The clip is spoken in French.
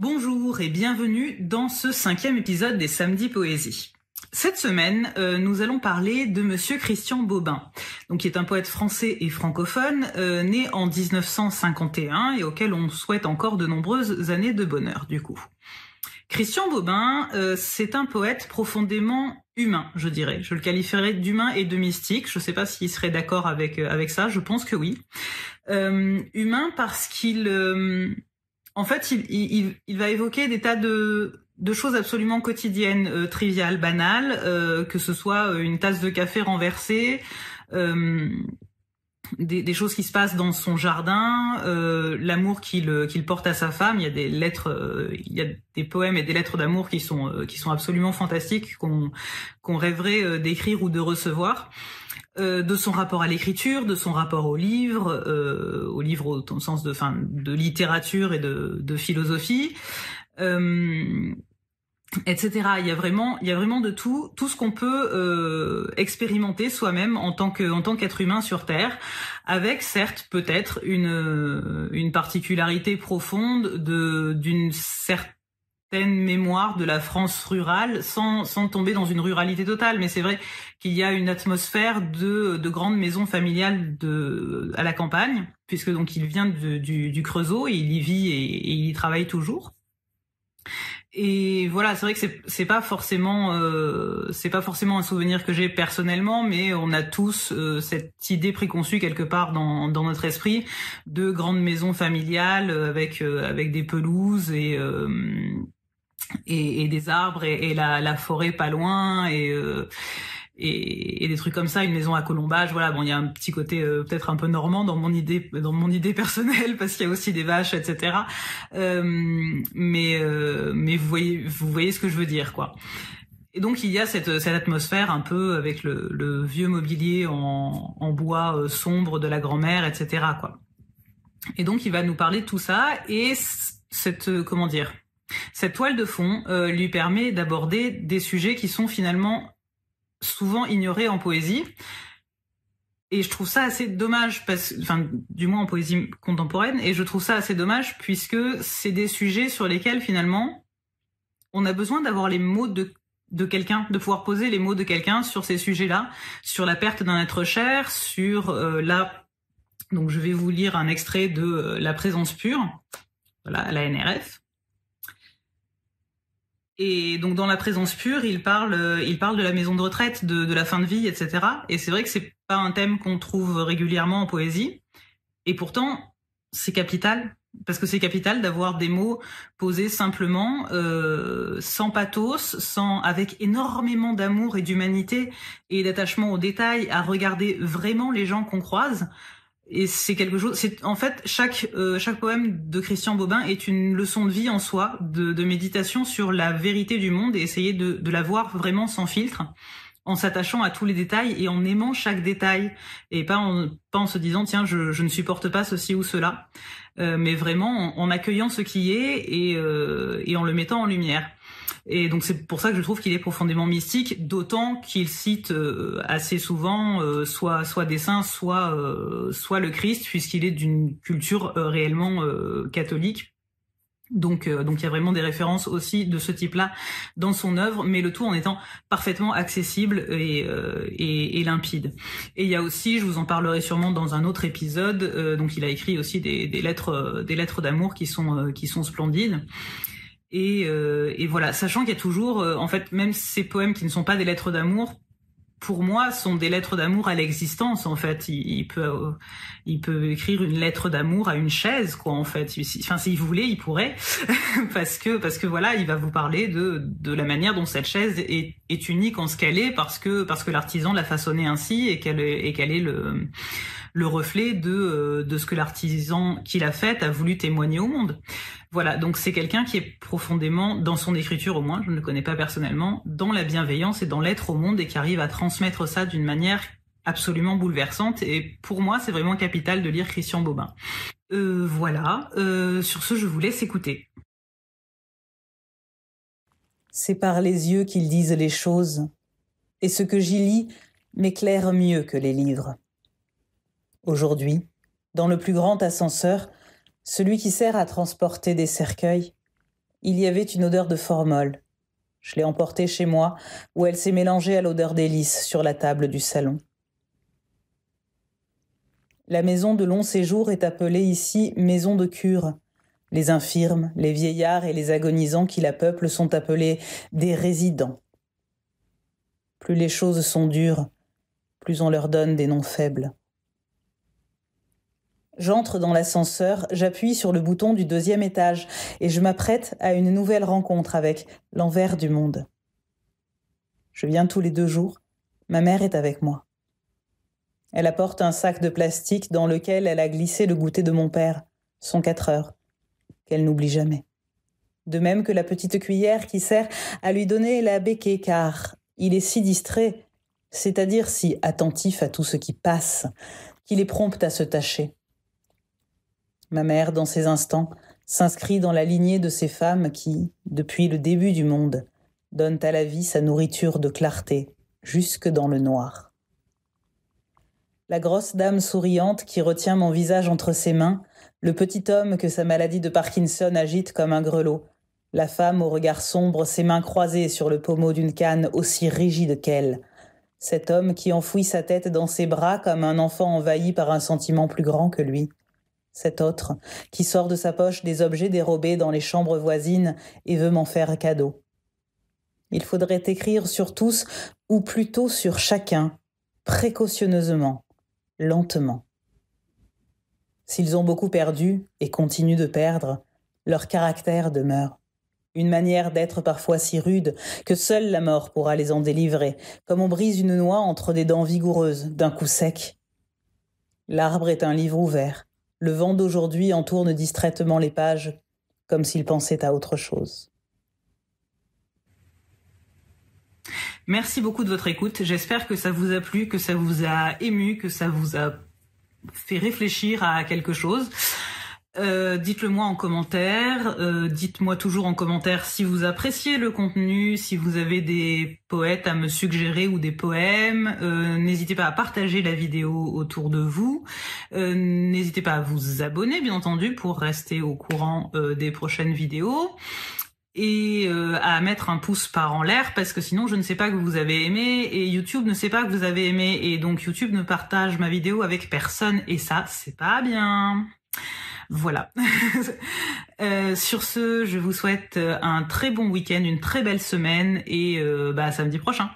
Bonjour et bienvenue dans ce cinquième épisode des Samedis Poésie. Cette semaine, euh, nous allons parler de Monsieur Christian Bobin, donc qui est un poète français et francophone, euh, né en 1951 et auquel on souhaite encore de nombreuses années de bonheur du coup. Christian Bobin, euh, c'est un poète profondément humain, je dirais. Je le qualifierais d'humain et de mystique. Je ne sais pas s'il serait d'accord avec, avec ça. Je pense que oui. humain parce qu'il en fait, il, il, va évoquer des tas de, de choses absolument quotidiennes, euh, triviales, banales, euh, que ce soit euh, une tasse de café renversée, des, choses qui se passent dans son jardin, l'amour qu'il porte à sa femme. Il y a des lettres, il y a des poèmes et des lettres d'amour qui sont qui sont absolument fantastiques qu'on qu'on rêverait d'écrire ou de recevoir. Euh, de son rapport à l'écriture, de son rapport au livre, euh, au livre au, sens de, fin, de littérature et de, philosophie, euh, etc. Il y a vraiment, il y a vraiment de tout, tout ce qu'on peut expérimenter soi-même en tant que, en tant qu'être humain sur Terre, avec certes peut-être une, une particularité profonde de d'une certaine mémoire de la France rurale sans, sans tomber dans une ruralité totale. Mais c'est vrai qu'il y a une atmosphère de, de grandes maisons familiales de, à la campagne, puisque donc il vient du, du, Creusot il y vit et, il y travaille toujours. Et voilà, c'est vrai que c'est pas forcément euh, c'est pas forcément un souvenir que j'ai personnellement, mais on a tous euh, cette idée préconçue quelque part dans, dans notre esprit de grandes maisons familiales avec euh, avec des pelouses et euh, et, et, des arbres et, la, la, forêt pas loin et, euh, et, et des trucs comme ça, une maison à colombage. Voilà, bon, il y a un petit côté euh, peut-être un peu normand dans mon idée, dans mon idée personnelle parce qu'il y a aussi des vaches, etc. Euh, mais euh, mais vous voyez, vous voyez ce que je veux dire, quoi. Et donc il y a cette, cette atmosphère un peu avec le, le vieux mobilier en, en bois sombre de la grand-mère, etc. Quoi. Et donc il va nous parler de tout ça et cette comment dire cette toile de fond euh, lui permet d'aborder des sujets qui sont finalement souvent ignorés en poésie. Et je trouve ça assez dommage, parce, du moins en poésie contemporaine, et je trouve ça assez dommage puisque c'est des sujets sur lesquels finalement on a besoin d'avoir les mots de, quelqu'un, de pouvoir poser les mots de quelqu'un sur ces sujets-là, sur la perte d'un être cher, sur euh, la... Donc je vais vous lire un extrait de euh, La présence pure, voilà, la NRF. Et donc dans la présence pure, il parle, euh, il parle de la maison de retraite, de, la fin de vie, etc. Et c'est vrai que c'est pas un thème qu'on trouve régulièrement en poésie. Et pourtant, c'est capital parce que c'est capital d'avoir des mots posés simplement, euh, sans pathos, sans avec énormément d'amour et d'humanité et d'attachement aux détails, à regarder vraiment les gens qu'on croise et c'est quelque chose c'est en fait chaque euh, chaque poème de Christian Bobin est une leçon de vie en soi de, méditation sur la vérité du monde et essayer de, de la voir vraiment sans filtre en s'attachant à tous les détails et en aimant chaque détail et pas en, pas se disant tiens je, je ne supporte pas ceci ou cela euh, mais vraiment en, accueillant ce qui est et, euh, et en le mettant en lumière et donc c'est pour ça que je trouve qu'il est profondément mystique, d'autant qu'il cite euh, assez souvent euh, soit soit des saints, soit euh, soit le Christ, puisqu'il est d'une culture réellement catholique. Donc, donc il y a vraiment des références aussi de ce type-là dans son œuvre, mais le tout en étant parfaitement accessible et, et, limpide. Et il y a aussi, je vous en parlerai sûrement dans un autre épisode. donc, il a écrit aussi des, des lettres, des lettres d'amour qui sont qui sont splendides. Euh, et, voilà, sachant qu'il y a toujours, euh, en fait, même ces poèmes qui ne sont pas des lettres d'amour, pour moi, sont des lettres d'amour à l'existence. En fait, il, peut, euh, il peut écrire une lettre d'amour à une chaise, quoi. En fait, enfin, s'il voulait, il pourrait, parce que, parce que voilà, il va vous parler de, de la manière dont cette chaise est, unique en ce qu'elle est, parce que, parce que l'artisan l'a façonnée ainsi et qu'elle, et qu'elle est le, le reflet de, de ce que l'artisan qui l'a faite a voulu témoigner au monde. Voilà, donc c'est quelqu'un qui est profondément, dans son écriture au moins, je ne le connais pas personnellement, dans la bienveillance et dans l'être au monde et qui arrive à transmettre ça d'une manière absolument bouleversante. Et pour moi, c'est vraiment capital de lire Christian Bobin. Euh, voilà, euh, sur ce, je vous laisse écouter. C'est par les yeux qu'ils disent les choses, et ce que j'y lis m'éclaire mieux que les livres. Aujourd'hui, dans le plus grand ascenseur, celui qui sert à transporter des cercueils. Il y avait une odeur de formol. Je l'ai emportée chez moi, où elle s'est mélangée à l'odeur d'hélice sur la table du salon. La maison de long séjour est appelée ici maison de cure. Les infirmes, les vieillards et les agonisants qui la peuplent sont appelés des résidents. Plus les choses sont dures, plus on leur donne des noms faibles. J'entre dans l'ascenseur, j'appuie sur le bouton du deuxième étage et je m'apprête à une nouvelle rencontre avec l'envers du monde. Je viens tous les deux jours, ma mère est avec moi. Elle apporte un sac de plastique dans lequel elle a glissé le goûter de mon père, son quatre heures, qu'elle n'oublie jamais. De même que la petite cuillère qui sert à lui donner la béquée, car il est si distrait, c'est-à-dire si attentif à tout ce qui passe, qu'il est prompt à se tâcher. Ma mère, dans ces instants, s'inscrit dans la lignée de ces femmes qui, depuis le début du monde, donnent à la vie sa nourriture de clarté, jusque dans le noir. La grosse dame souriante qui retient mon visage entre ses mains, le petit homme que sa maladie de Parkinson agite comme un grelot, la femme au regard sombre, ses mains croisées sur le pommeau d'une canne aussi rigide qu'elle, cet homme qui enfouit sa tête dans ses bras comme un enfant envahi par un sentiment plus grand que lui, cet autre, qui sort de sa poche des objets dérobés dans les chambres voisines et veut m'en faire cadeau. Il faudrait écrire sur tous, ou plutôt sur chacun, précautionneusement, lentement. S'ils ont beaucoup perdu et continuent de perdre, leur caractère demeure. Une manière d'être parfois si rude que seule la mort pourra les en délivrer, comme on brise une noix entre des dents vigoureuses d'un coup sec. L'arbre est un livre ouvert, le vent d'aujourd'hui tourne distraitement les pages comme s'il pensait à autre chose. Merci beaucoup de votre écoute. J'espère que ça vous a plu, que ça vous a ému, que ça vous a fait réfléchir à quelque chose. Euh, dites-le moi en commentaire. Euh, dites-moi toujours en commentaire si vous appréciez le contenu, si vous avez des poètes à me suggérer ou des poèmes. Euh, n'hésitez pas à partager la vidéo autour de vous. n'hésitez pas à vous abonner, bien entendu, pour rester au courant des prochaines vidéos et à mettre un pouce par en l'air parce que sinon je ne sais pas que vous avez aimé et YouTube ne sait pas que vous avez aimé et donc YouTube ne partage ma vidéo avec personne et ça c'est pas bien. Voilà. Euh, sur ce, je vous souhaite euh, un très bon week-end, une très belle semaine et euh, bah, samedi prochain.